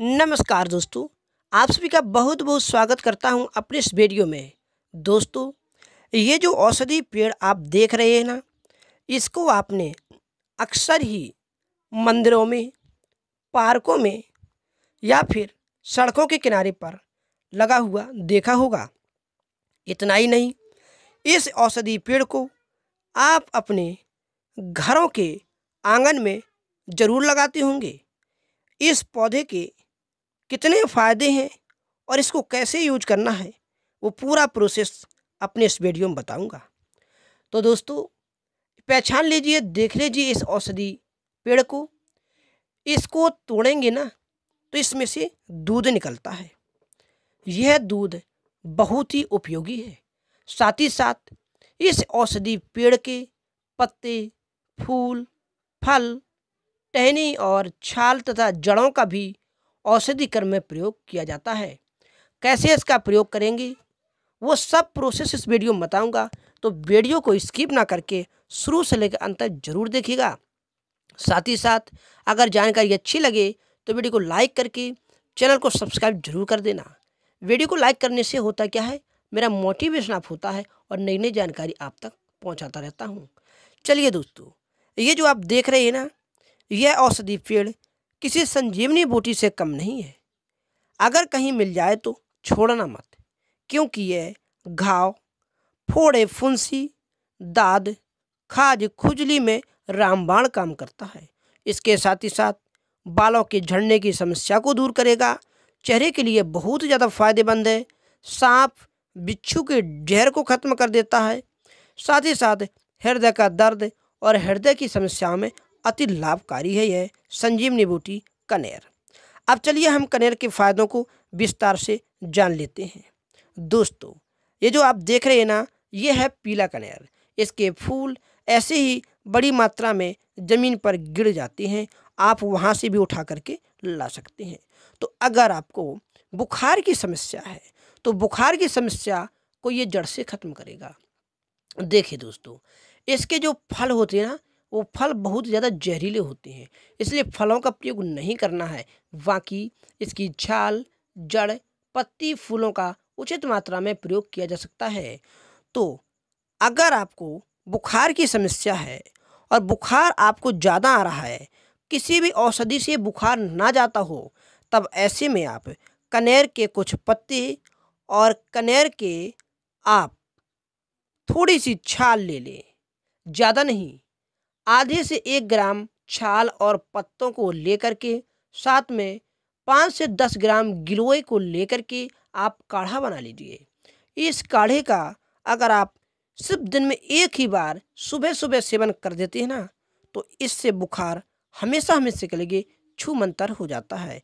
नमस्कार दोस्तों आप सभी का बहुत बहुत स्वागत करता हूं अपने इस वीडियो में दोस्तों ये जो औषधि पेड़ आप देख रहे हैं ना इसको आपने अक्सर ही मंदिरों में पार्कों में या फिर सड़कों के किनारे पर लगा हुआ देखा होगा इतना ही नहीं इस औषधि पेड़ को आप अपने घरों के आंगन में ज़रूर लगाते होंगे इस पौधे के कितने फ़ायदे हैं और इसको कैसे यूज करना है वो पूरा प्रोसेस अपने इस वीडियो में बताऊंगा तो दोस्तों पहचान लीजिए देख लीजिए इस औषधि पेड़ को इसको तोड़ेंगे ना तो इसमें से दूध निकलता है यह दूध बहुत ही उपयोगी है साथ ही साथ इस औषधि पेड़ के पत्ते फूल फल टहनी और छाल तथा जड़ों का भी औषधि क्रम में प्रयोग किया जाता है कैसे इसका प्रयोग करेंगे वो सब प्रोसेस इस वीडियो में बताऊंगा तो वीडियो को स्किप ना करके शुरू से लेकर अंत तक जरूर देखिएगा साथ ही साथ अगर जानकारी अच्छी लगे तो वीडियो को लाइक करके चैनल को सब्सक्राइब जरूर कर देना वीडियो को लाइक करने से होता क्या है मेरा मोटिवेशन आप होता है और नई नई जानकारी आप तक पहुंचाता रहता हूं चलिए दोस्तों ये जो आप देख रहे हैं ना यह औषधि पेड़ किसी संजीवनी बूटी से कम नहीं है अगर कहीं मिल जाए तो छोड़ना मत क्योंकि यह घाव फोड़े फुंसी दाद खाज खुजली में रामबाण काम करता है इसके साथ ही साथ बालों के झड़ने की समस्या को दूर करेगा चेहरे के लिए बहुत ज़्यादा फायदेमंद है सांप बिच्छू के जहर को ख़त्म कर देता है साथ ही साथ हृदय का दर्द और हृदय की समस्याओं में अति लाभकारी है यह संजीवनी बूटी कनेर अब चलिए हम कनेर के फ़ायदों को विस्तार से जान लेते हैं दोस्तों ये जो आप देख रहे हैं ना ये है पीला कनेर इसके फूल ऐसे ही बड़ी मात्रा में ज़मीन पर गिर जाते हैं आप वहाँ से भी उठा करके ला सकते हैं तो अगर आपको बुखार की समस्या है तो बुखार की समस्या को ये जड़ से ख़त्म करेगा देखिए दोस्तों इसके जो फल होते हैं ना वो फल बहुत ज़्यादा जहरीले होते हैं इसलिए फलों का प्रयोग नहीं करना है बाकी इसकी छाल जड़ पत्ती फूलों का उचित मात्रा में प्रयोग किया जा सकता है तो अगर आपको बुखार की समस्या है और बुखार आपको ज़्यादा आ रहा है किसी भी औषधि से बुखार ना जाता हो तब ऐसे में आप कनेर के कुछ पत्ते और कनेर के आप थोड़ी सी छाल ले लें ज़्यादा नहीं आधे से एक ग्राम छाल और पत्तों को लेकर के साथ में पाँच से दस ग्राम गिलोय को लेकर के आप काढ़ा बना लीजिए इस काढ़े का अगर आप सिर्फ दिन में एक ही बार सुबह सुबह सेवन कर देते हैं ना तो इससे बुखार हमेशा हमेशा के छू मंतर हो जाता है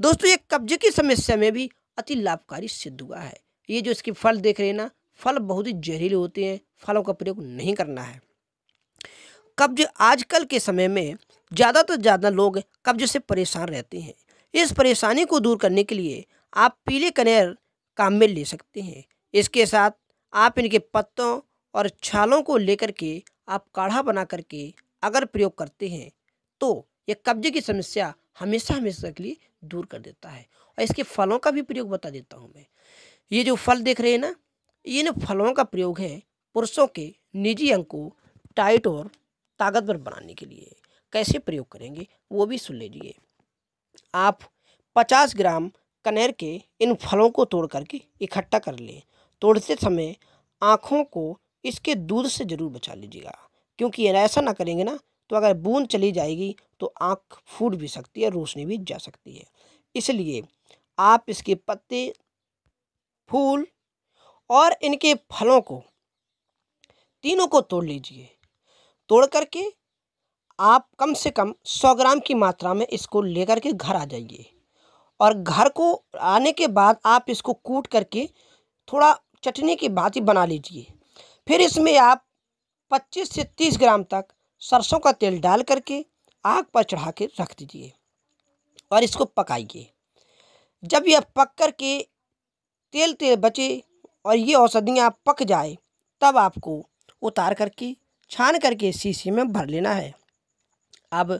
दोस्तों ये कब्जे की समस्या में भी अति लाभकारी सिद्ध हुआ है ये जो इसके फल देख रहे हैं ना फल बहुत ही जहरीले होते हैं फलों का प्रयोग नहीं करना है कब्ज आजकल के समय में ज़्यादा से तो ज़्यादा लोग कब्ज से परेशान रहते हैं इस परेशानी को दूर करने के लिए आप पीले कनेर काम में ले सकते हैं इसके साथ आप इनके पत्तों और छालों को लेकर के आप काढ़ा बना करके अगर प्रयोग करते हैं तो यह कब्जे की समस्या हमेशा हमेशा के लिए दूर कर देता है और इसके फलों का भी प्रयोग बता देता हूँ मैं ये जो फल देख रहे हैं ना इन फलों का प्रयोग है पुरुषों के निजी अंग को टाइट और ताकतवर बनाने के लिए कैसे प्रयोग करेंगे वो भी सुन लीजिए आप 50 ग्राम कनेर के इन फलों को तोड़ करके इकट्ठा कर लें तोड़ते समय आँखों को इसके दूध से ज़रूर बचा लीजिएगा क्योंकि ऐसा ना करेंगे ना तो अगर बूंद चली जाएगी तो आँख फूट भी सकती है रोशनी भी जा सकती है इसलिए आप इसके पत्ते फूल और इनके फलों को तीनों को तोड़ लीजिए तोड़ करके आप कम से कम सौ ग्राम की मात्रा में इसको लेकर के घर आ जाइए और घर को आने के बाद आप इसको कूट करके थोड़ा चटनी की ही बना लीजिए फिर इसमें आप 25 से 30 ग्राम तक सरसों का तेल डाल करके आग पर चढ़ा के रख दीजिए और इसको पकाइए जब यह पक कर के तेल तेल बचे और ये औषधियाँ पक जाए तब आपको उतार करके छान करके शीशी में भर लेना है अब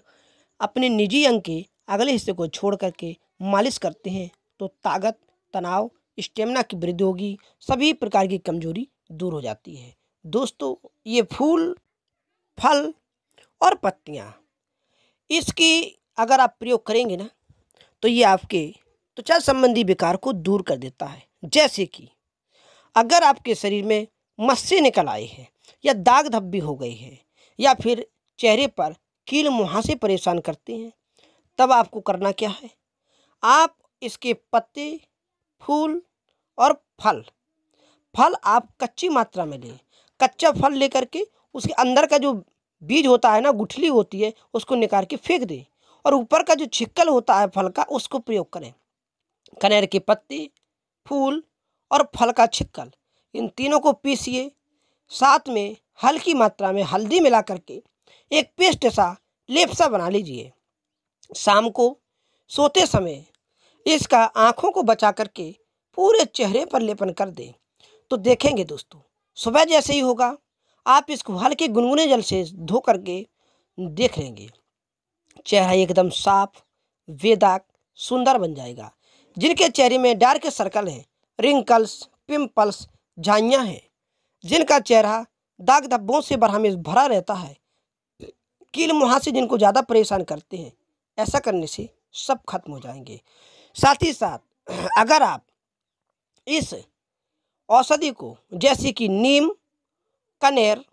अपने निजी अंग के अगले हिस्से को छोड़ करके मालिश करते हैं तो ताकत तनाव स्टेमिना की वृद्धि होगी सभी प्रकार की कमजोरी दूर हो जाती है दोस्तों ये फूल फल और पत्तियाँ इसकी अगर आप प्रयोग करेंगे ना तो ये आपके त्वचा संबंधी विकार को दूर कर देता है जैसे कि अगर आपके शरीर में मस्से निकल आए हैं या दाग धब्बी हो गई है या फिर चेहरे पर कील मुहासे परेशान करते हैं तब आपको करना क्या है आप इसके पत्ते फूल और फल फल आप कच्ची मात्रा में लें कच्चा फल लेकर के उसके अंदर का जो बीज होता है ना गुठली होती है उसको निकाल के फेंक दें और ऊपर का जो छिक्कल होता है फल का उसको प्रयोग करें कनेर के पत्ते फूल और फल का छिक्कल इन तीनों को पीसिए साथ में हल्की मात्रा में हल्दी मिला करके एक पेस्ट सा लेप सा बना लीजिए शाम को सोते समय इसका आँखों को बचा करके पूरे चेहरे पर लेपन कर दें तो देखेंगे दोस्तों सुबह जैसे ही होगा आप इसको हल्के गुनगुने जल से धो करके देख लेंगे चेहरा एकदम साफ वेदाक सुंदर बन जाएगा जिनके चेहरे में डार्क सर्कल हैं रिंकल्स पिंपल्स झाइयाँ हैं जिनका चेहरा दाग धब्बों से बरहमेज भरा रहता है कील मुहासे जिनको ज़्यादा परेशान करते हैं ऐसा करने से सब खत्म हो जाएंगे साथ ही साथ अगर आप इस औषधि को जैसे कि नीम कनेर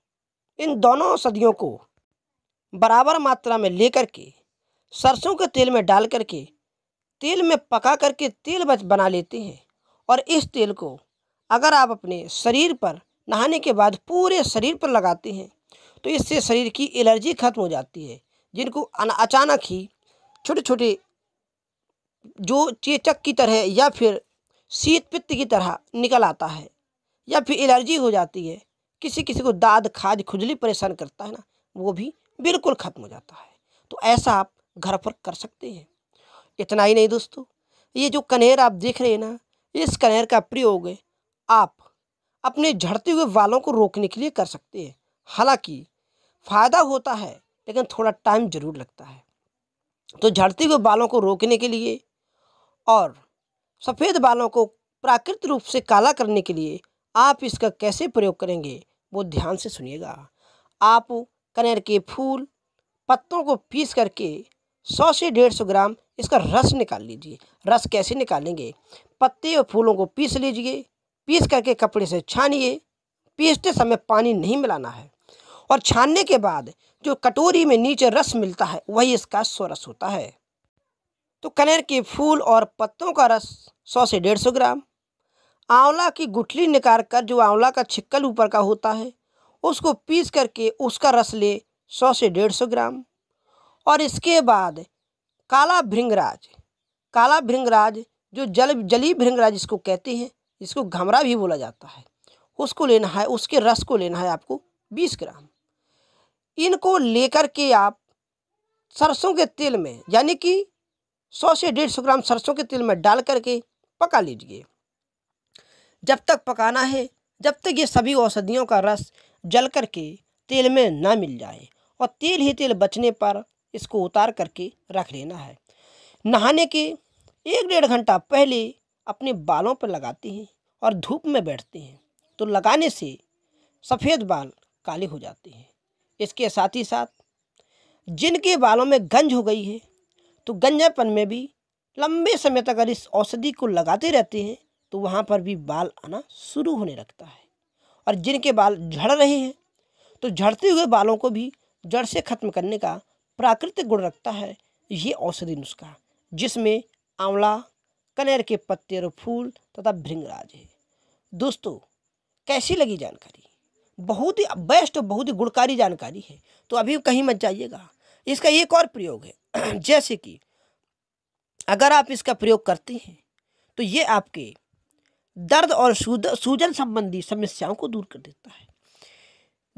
इन दोनों औषधियों को बराबर मात्रा में लेकर के सरसों के तेल में डाल करके तेल में पका करके तेल बना लेते हैं और इस तेल को अगर आप अपने शरीर पर नहाने के बाद पूरे शरीर पर लगाते हैं तो इससे शरीर की एलर्जी खत्म हो जाती है जिनको अचानक ही छोटे छोटे जो चेचक की तरह या फिर शीत पित्त की तरह निकल आता है या फिर एलर्जी हो जाती है किसी किसी को दाद खाद खुजली परेशान करता है ना वो भी बिल्कुल ख़त्म हो जाता है तो ऐसा आप घर पर कर सकते हैं इतना ही नहीं दोस्तों ये जो कनेर आप देख रहे हैं ना इस कनेर का प्रयोग आप अपने झड़ते हुए बालों को रोकने के लिए कर सकते हैं हालांकि फ़ायदा होता है लेकिन थोड़ा टाइम ज़रूर लगता है तो झड़ते हुए बालों को रोकने के लिए और सफ़ेद बालों को प्राकृतिक रूप से काला करने के लिए आप इसका कैसे प्रयोग करेंगे वो ध्यान से सुनिएगा आप कनेर के फूल पत्तों को पीस करके सौ से डेढ़ सौ ग्राम इसका रस निकाल लीजिए रस कैसे निकालेंगे पत्ते और फूलों को पीस लीजिए पीस करके कपड़े से छानिए पीसते समय पानी नहीं मिलाना है और छानने के बाद जो कटोरी में नीचे रस मिलता है वही इसका स्वरस होता है तो कनेर के फूल और पत्तों का रस सौ से डेढ़ सौ ग्राम आंवला की गुठली निकाल कर जो आंवला का छिक्कल ऊपर का होता है उसको पीस करके उसका रस ले सौ से डेढ़ सौ ग्राम और इसके बाद काला भृंगराज काला भृंगराज जो जल जली भृंगराज इसको कहते हैं जिसको घमरा भी बोला जाता है उसको लेना है उसके रस को लेना है आपको बीस ग्राम इनको लेकर के आप सरसों के तेल में यानी कि सौ से डेढ़ सौ ग्राम सरसों के तेल में डाल करके पका लीजिए जब तक पकाना है जब तक ये सभी औषधियों का रस जल कर के तेल में ना मिल जाए और तेल ही तेल बचने पर इसको उतार करके रख लेना है नहाने के एक डेढ़ घंटा पहले अपने बालों पर लगाती हैं और धूप में बैठते हैं तो लगाने से सफ़ेद बाल काले हो जाते हैं इसके साथ ही साथ जिनके बालों में गंज हो गई है तो गंजापन में भी लंबे समय तक अगर इस औषधि को लगाते रहते हैं तो वहाँ पर भी बाल आना शुरू होने लगता है और जिनके बाल झड़ रहे हैं तो झड़ते हुए बालों को भी जड़ से ख़त्म करने का प्राकृतिक गुण रखता है ये औषधि नुस्खा जिसमें आंवला कनेर के पत्ते और फूल तथा भृंगराज है दोस्तों कैसी लगी जानकारी बहुत ही बेस्ट और बहुत ही गुणकारी जानकारी है तो अभी कहीं मत जाइएगा इसका एक और प्रयोग है जैसे कि अगर आप इसका प्रयोग करते हैं तो ये आपके दर्द और सूजन संबंधी समस्याओं को दूर कर देता है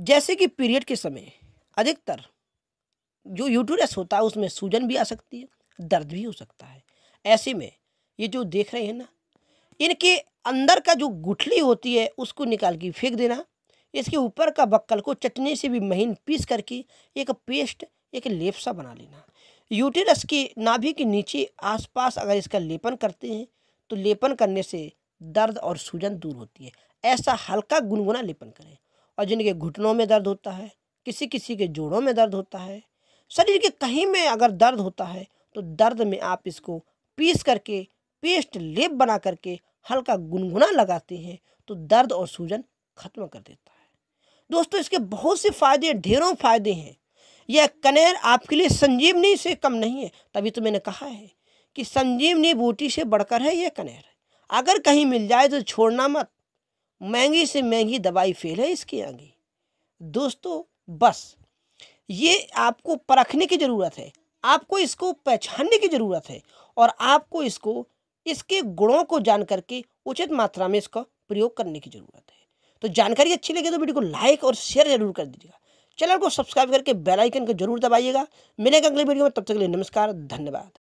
जैसे कि पीरियड के समय अधिकतर जो यूटूरस होता है उसमें सूजन भी आ सकती है दर्द भी हो सकता है ऐसे में ये जो देख रहे हैं ना इनके अंदर का जो गुठली होती है उसको निकाल के फेंक देना इसके ऊपर का बक्कल को चटनी से भी महीन पीस करके एक पेस्ट एक लेप सा बना लेना यूटेरस के नाभि के नीचे आसपास अगर इसका लेपन करते हैं तो लेपन करने से दर्द और सूजन दूर होती है ऐसा हल्का गुनगुना लेपन करें और जिनके घुटनों में दर्द होता है किसी किसी के जोड़ों में दर्द होता है शरीर के कहीं में अगर दर्द होता है तो दर्द में आप इसको पीस करके पेस्ट लेप बना करके हल्का गुनगुना लगाते हैं तो दर्द और सूजन खत्म कर देता है दोस्तों इसके बहुत से फ़ायदे ढेरों फ़ायदे हैं यह कनेर आपके लिए संजीवनी से कम नहीं है तभी तो मैंने कहा है कि संजीवनी बूटी से बढ़कर है यह कनेर अगर कहीं मिल जाए तो छोड़ना मत महंगी से महंगी दवाई फेल है इसकी आगे दोस्तों बस ये आपको परखने की ज़रूरत है आपको इसको पहचानने की ज़रूरत है और आपको इसको इसके गुणों को जान करके उचित मात्रा में इसका प्रयोग करने की ज़रूरत है तो जानकारी अच्छी लगे तो वीडियो को लाइक और शेयर जरूर कर दीजिएगा चैनल को सब्सक्राइब करके बेल आइकन को जरूर दबाइएगा मिलेगा अगले वीडियो में तब तक के लिए नमस्कार धन्यवाद